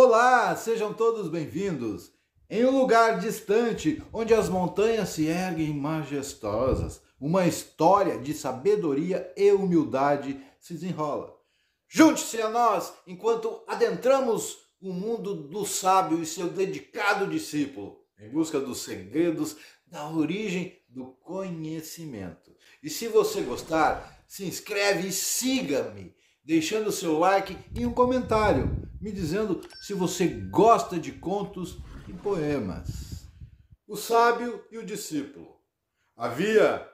Olá, sejam todos bem-vindos. Em um lugar distante, onde as montanhas se erguem majestosas, uma história de sabedoria e humildade se desenrola. Junte-se a nós enquanto adentramos o mundo do sábio e seu dedicado discípulo, em busca dos segredos da origem do conhecimento. E se você gostar, se inscreve e siga-me, deixando seu like e um comentário me dizendo se você gosta de contos e poemas. O sábio e o discípulo. Havia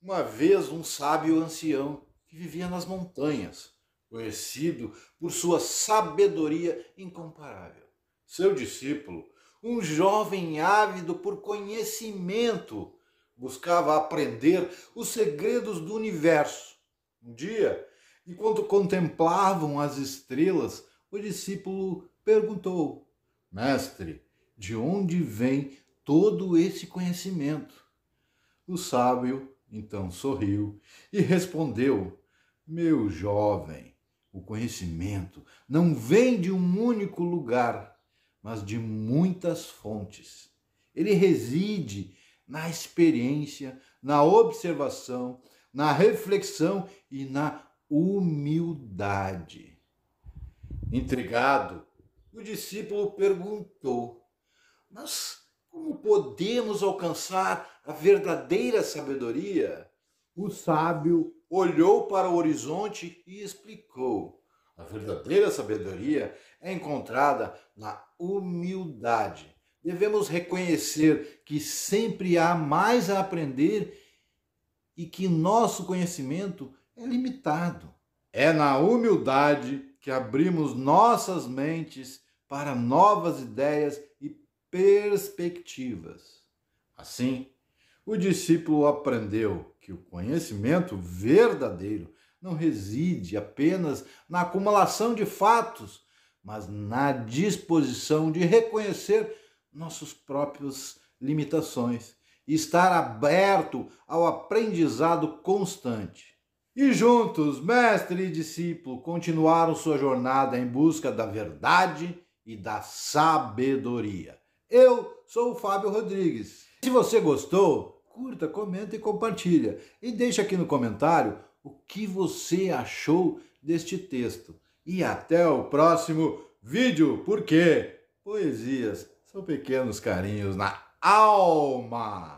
uma vez um sábio ancião que vivia nas montanhas, conhecido por sua sabedoria incomparável. Seu discípulo, um jovem ávido por conhecimento, buscava aprender os segredos do universo. Um dia, enquanto contemplavam as estrelas, o discípulo perguntou: Mestre, de onde vem todo esse conhecimento? O sábio então sorriu e respondeu: Meu jovem, o conhecimento não vem de um único lugar, mas de muitas fontes. Ele reside na experiência, na observação, na reflexão e na humildade. Intrigado, o discípulo perguntou: Mas como podemos alcançar a verdadeira sabedoria? O sábio olhou para o horizonte e explicou: A verdadeira sabedoria é encontrada na humildade. Devemos reconhecer que sempre há mais a aprender e que nosso conhecimento é limitado. É na humildade que abrimos nossas mentes para novas ideias e perspectivas. Assim, o discípulo aprendeu que o conhecimento verdadeiro não reside apenas na acumulação de fatos, mas na disposição de reconhecer nossas próprias limitações e estar aberto ao aprendizado constante. E juntos, mestre e discípulo, continuaram sua jornada em busca da verdade e da sabedoria. Eu sou o Fábio Rodrigues. Se você gostou, curta, comenta e compartilha. E deixa aqui no comentário o que você achou deste texto. E até o próximo vídeo, porque poesias são pequenos carinhos na alma.